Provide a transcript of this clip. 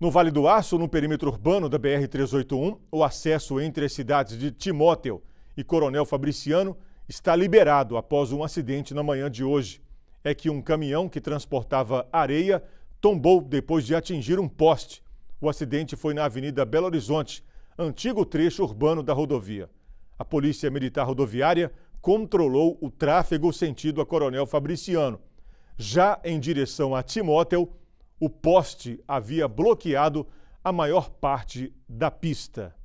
No Vale do Aço, no perímetro urbano da BR-381, o acesso entre as cidades de Timóteo e Coronel Fabriciano está liberado após um acidente na manhã de hoje. É que um caminhão que transportava areia tombou depois de atingir um poste. O acidente foi na Avenida Belo Horizonte, antigo trecho urbano da rodovia. A Polícia Militar Rodoviária controlou o tráfego sentido a Coronel Fabriciano. Já em direção a Timóteo, o poste havia bloqueado a maior parte da pista.